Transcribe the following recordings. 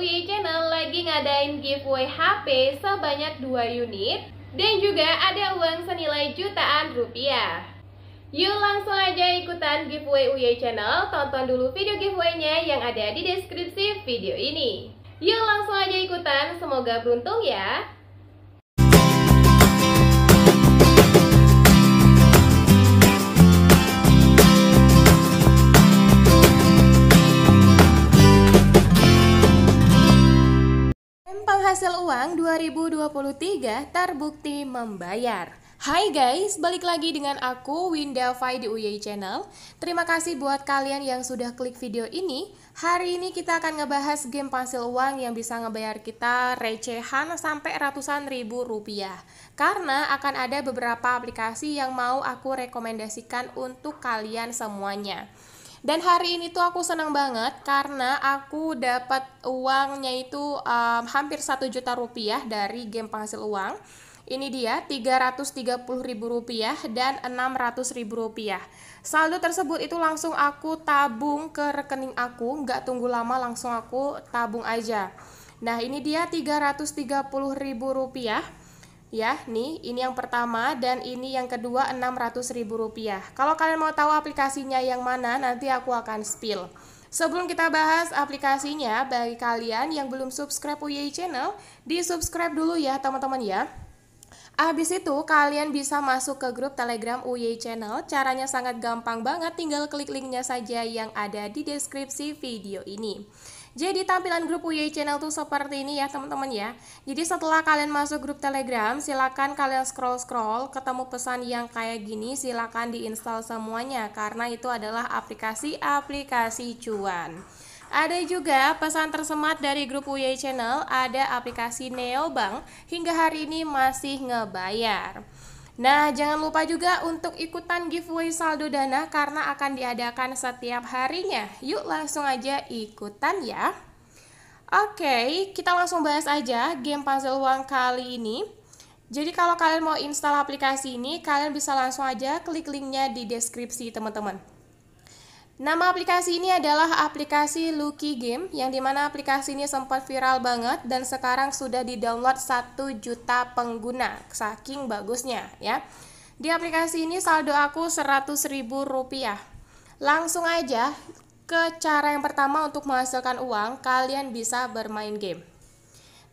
UI Channel lagi ngadain giveaway HP sebanyak 2 unit dan juga ada uang senilai jutaan rupiah. Yuk langsung aja ikutan giveaway UI Channel, tonton dulu video giveaway-nya yang ada di deskripsi video ini. Yuk langsung aja ikutan, semoga beruntung ya. hasil uang 2023 terbukti membayar. Hai guys, balik lagi dengan aku Winda Fai di UY Channel. Terima kasih buat kalian yang sudah klik video ini. Hari ini kita akan ngebahas game hasil uang yang bisa ngebayar kita recehan sampai ratusan ribu rupiah. Karena akan ada beberapa aplikasi yang mau aku rekomendasikan untuk kalian semuanya. Dan hari ini tuh aku senang banget karena aku dapat uangnya itu um, hampir 1 juta rupiah dari game penghasil uang. Ini dia 330 ribu rupiah dan 600 ribu rupiah. Saldo tersebut itu langsung aku tabung ke rekening aku, nggak tunggu lama langsung aku tabung aja. Nah ini dia 330 ribu rupiah ya nih ini yang pertama dan ini yang kedua Rp600.000 kalau kalian mau tahu aplikasinya yang mana nanti aku akan spill Sebelum kita bahas aplikasinya, bagi kalian yang belum subscribe UY Channel, di-subscribe dulu ya teman-teman ya. Habis itu kalian bisa masuk ke grup Telegram UY Channel. Caranya sangat gampang banget, tinggal klik linknya saja yang ada di deskripsi video ini. Jadi tampilan grup UY Channel tuh seperti ini ya teman-teman ya. Jadi setelah kalian masuk grup Telegram, silakan kalian scroll-scroll ketemu pesan yang kayak gini, silakan diinstal semuanya karena itu adalah aplikasi-aplikasi cuan. Ada juga pesan tersemat dari grup UY Channel, ada aplikasi Neobank hingga hari ini masih ngebayar. Nah, jangan lupa juga untuk ikutan giveaway saldo dana karena akan diadakan setiap harinya. Yuk langsung aja ikutan ya. Oke, kita langsung bahas aja game puzzle uang kali ini. Jadi kalau kalian mau install aplikasi ini, kalian bisa langsung aja klik linknya di deskripsi teman-teman. Nama aplikasi ini adalah aplikasi Lucky Game yang dimana aplikasi ini sempat viral banget dan sekarang sudah didownload download 1 juta pengguna saking bagusnya ya. Di aplikasi ini saldo aku 100 ribu rupiah. Langsung aja ke cara yang pertama untuk menghasilkan uang, kalian bisa bermain game.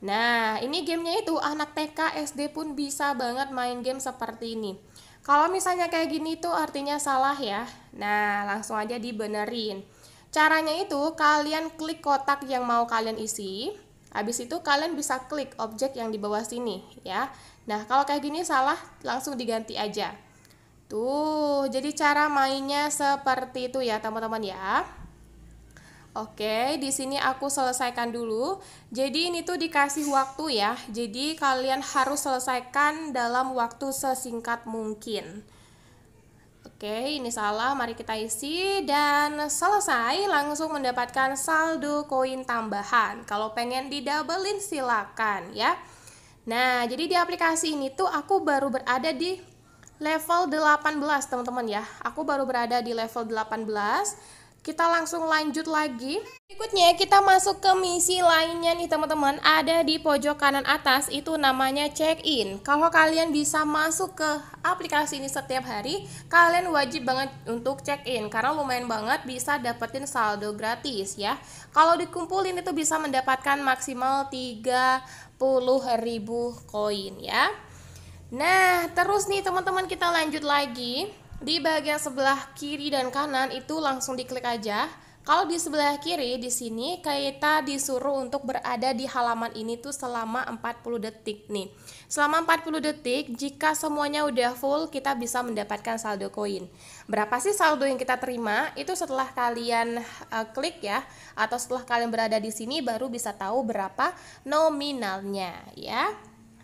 Nah, ini gamenya itu anak TK, SD pun bisa banget main game seperti ini. Kalau misalnya kayak gini itu artinya salah ya. Nah, langsung aja dibenerin. Caranya itu kalian klik kotak yang mau kalian isi. Habis itu kalian bisa klik objek yang di bawah sini ya. Nah, kalau kayak gini salah langsung diganti aja. Tuh, jadi cara mainnya seperti itu ya, teman-teman ya. Oke, di sini aku selesaikan dulu. Jadi ini tuh dikasih waktu ya. Jadi kalian harus selesaikan dalam waktu sesingkat mungkin. Oke, ini salah. Mari kita isi dan selesai langsung mendapatkan saldo koin tambahan. Kalau pengen didoublein silakan ya. Nah, jadi di aplikasi ini tuh aku baru berada di level 18, teman-teman ya. Aku baru berada di level 18 kita langsung lanjut lagi. Berikutnya kita masuk ke misi lainnya nih teman-teman. Ada di pojok kanan atas itu namanya check-in. Kalau kalian bisa masuk ke aplikasi ini setiap hari, kalian wajib banget untuk check-in karena lumayan banget bisa dapetin saldo gratis ya. Kalau dikumpulin itu bisa mendapatkan maksimal 30.000 koin ya. Nah, terus nih teman-teman kita lanjut lagi. Di bagian sebelah kiri dan kanan itu langsung diklik aja. Kalau di sebelah kiri di sini kita disuruh untuk berada di halaman ini tuh selama 40 detik nih. Selama 40 detik jika semuanya udah full kita bisa mendapatkan saldo koin. Berapa sih saldo yang kita terima? Itu setelah kalian uh, klik ya atau setelah kalian berada di sini baru bisa tahu berapa nominalnya ya.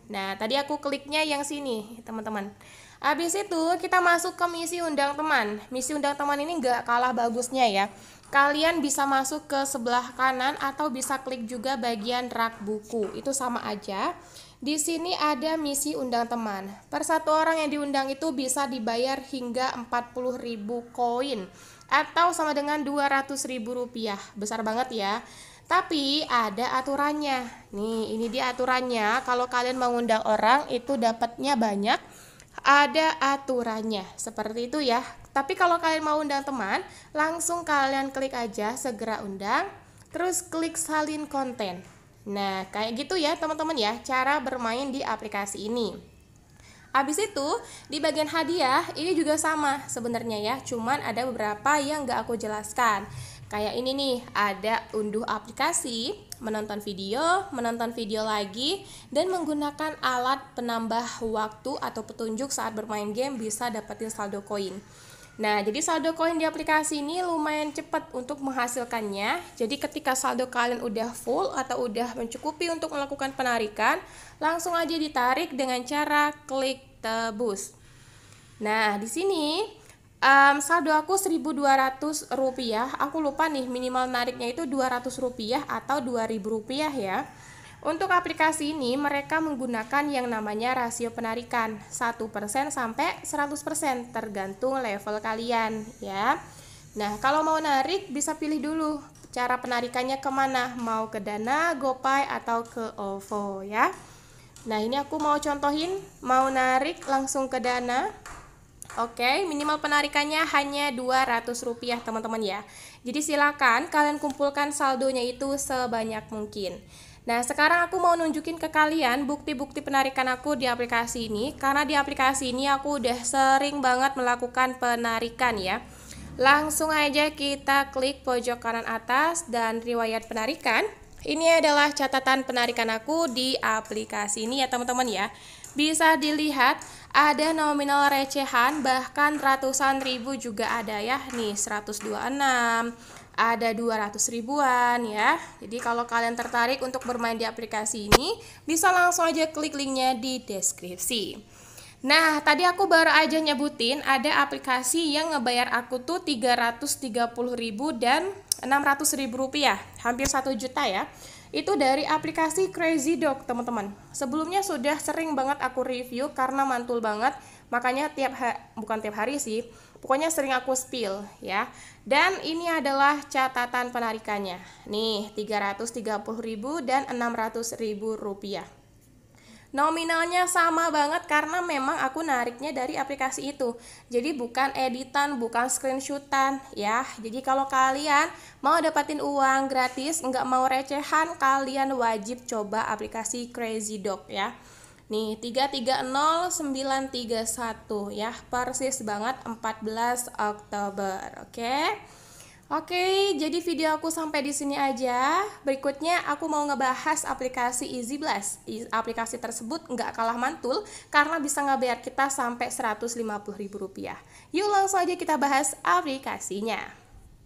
Nah, tadi aku kliknya yang sini, teman-teman. Habis itu kita masuk ke misi undang teman. Misi undang teman ini nggak kalah bagusnya ya. Kalian bisa masuk ke sebelah kanan atau bisa klik juga bagian rak buku. Itu sama aja. Di sini ada misi undang teman. Per satu orang yang diundang itu bisa dibayar hingga 40.000 koin atau sama dengan 200.000 rupiah. Besar banget ya. Tapi ada aturannya. Nih, ini dia aturannya. Kalau kalian mengundang orang itu dapatnya banyak ada aturannya seperti itu ya tapi kalau kalian mau undang teman langsung kalian klik aja segera undang terus klik salin konten nah kayak gitu ya teman-teman ya cara bermain di aplikasi ini Habis itu di bagian hadiah ini juga sama sebenarnya ya, cuman ada beberapa yang gak aku jelaskan. Kayak ini nih, ada unduh aplikasi, menonton video, menonton video lagi, dan menggunakan alat penambah waktu atau petunjuk saat bermain game bisa dapetin saldo koin. Nah, jadi saldo koin di aplikasi ini lumayan cepat untuk menghasilkannya. Jadi ketika saldo kalian udah full atau udah mencukupi untuk melakukan penarikan, langsung aja ditarik dengan cara klik tebus. Nah, di sini um, saldo aku 1200 rupiah aku lupa nih minimal nariknya itu 200 rupiah atau 2000 rupiah ya untuk aplikasi ini mereka menggunakan yang namanya rasio penarikan 1% sampai 100% tergantung level kalian ya Nah kalau mau narik bisa pilih dulu cara penarikannya kemana mau ke Dana, GoPay atau ke OVO ya Nah ini aku mau contohin mau narik langsung ke Dana Oke, okay, minimal penarikannya hanya Rp200 teman-teman ya. Jadi silakan kalian kumpulkan saldonya itu sebanyak mungkin. Nah, sekarang aku mau nunjukin ke kalian bukti-bukti penarikan aku di aplikasi ini karena di aplikasi ini aku udah sering banget melakukan penarikan ya. Langsung aja kita klik pojok kanan atas dan riwayat penarikan. Ini adalah catatan penarikan aku di aplikasi ini ya teman-teman ya. Bisa dilihat ada nominal recehan bahkan ratusan ribu juga ada ya nih 126 ada 200 ribuan ya jadi kalau kalian tertarik untuk bermain di aplikasi ini bisa langsung aja klik linknya di deskripsi Nah, tadi aku baru aja nyebutin ada aplikasi yang ngebayar aku tuh ribu dan 600 ribu rupiah, hampir 1 juta ya. Itu dari aplikasi Crazy Dog, teman-teman. Sebelumnya sudah sering banget aku review karena mantul banget, makanya tiap bukan tiap hari sih, pokoknya sering aku spill ya. Dan ini adalah catatan penarikannya. Nih, ribu dan 600 ribu rupiah. Nominalnya sama banget karena memang aku nariknya dari aplikasi itu. Jadi bukan editan, bukan screenshotan ya. Jadi kalau kalian mau dapatin uang gratis, nggak mau recehan, kalian wajib coba aplikasi Crazy Dog ya. Nih, 330931 ya, persis banget 14 Oktober, oke? Okay? Oke, jadi video aku sampai di sini aja. Berikutnya aku mau ngebahas aplikasi EasyBlast. Aplikasi tersebut nggak kalah mantul karena bisa ngebayar kita sampai Rp150.000. Yuk langsung aja kita bahas aplikasinya.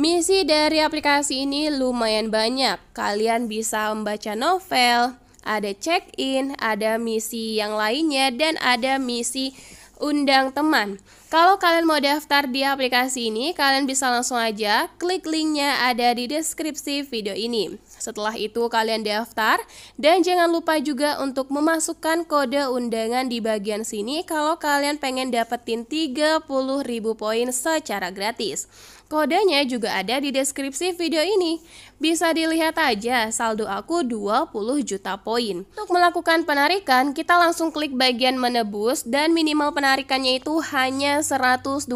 Misi dari aplikasi ini lumayan banyak. Kalian bisa membaca novel, ada check-in, ada misi yang lainnya, dan ada misi undang teman. Kalau kalian mau daftar di aplikasi ini, kalian bisa langsung aja klik linknya ada di deskripsi video ini. Setelah itu kalian daftar dan jangan lupa juga untuk memasukkan kode undangan di bagian sini kalau kalian pengen dapetin 30.000 poin secara gratis. Kodenya juga ada di deskripsi video ini. Bisa dilihat aja saldo aku 20 juta poin. Untuk melakukan penarikan, kita langsung klik bagian menebus dan minimal penarikannya itu hanya Rp120.000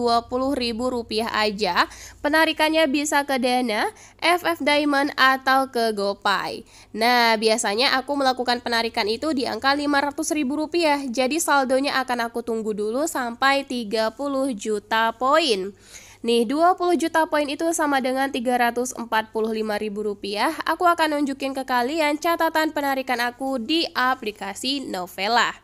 aja. Penarikannya bisa ke Dana, FF Diamond atau ke GoPay. Nah, biasanya aku melakukan penarikan itu di angka Rp500.000, jadi saldonya akan aku tunggu dulu sampai 30 juta poin. Nih, 20 juta poin itu sama dengan Rp345.000. Aku akan nunjukin ke kalian catatan penarikan aku di aplikasi Novela.